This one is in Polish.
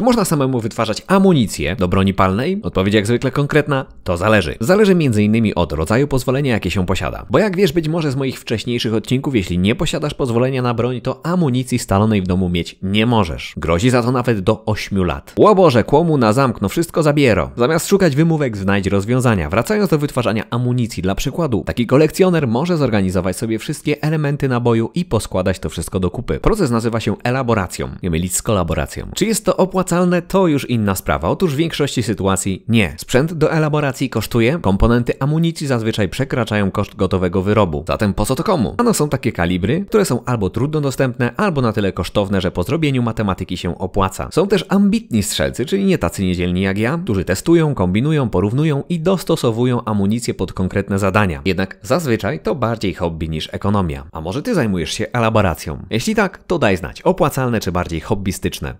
Czy można samemu wytwarzać amunicję do broni palnej? Odpowiedź jak zwykle konkretna, to zależy. Zależy m.in. od rodzaju pozwolenia, jakie się posiada. Bo jak wiesz być może z moich wcześniejszych odcinków, jeśli nie posiadasz pozwolenia na broń, to amunicji stalonej w domu mieć nie możesz. Grozi za to nawet do 8 lat. Boże, kłomu na zamkno, wszystko zabiero. Zamiast szukać wymówek, znajdź rozwiązania. Wracając do wytwarzania amunicji, dla przykładu, taki kolekcjoner może zorganizować sobie wszystkie elementy naboju i poskładać to wszystko do kupy. Proces nazywa się elaboracją, nie mylić z kolaboracją. Czy jest to opłacalne, to już inna sprawa. Otóż w większości sytuacji nie. Sprzęt do elaboracji kosztuje? Komponenty amunicji zazwyczaj przekraczają koszt gotowego wyrobu. Zatem po co to komu? Ano są takie kalibry, które są albo trudno dostępne, albo na tyle kosztowne, że po zrobieniu matematyki się opłaca. Są też ambitni strzelcy, czyli nie tacy niedzielni jak ja, którzy testują, kombinują, porównują i dostosowują amunicję pod konkretne zadania. Jednak zazwyczaj to bardziej hobby niż ekonomia. A może ty zajmujesz się elaboracją? Jeśli tak, to daj znać, opłacalne czy bardziej hobbystyczne.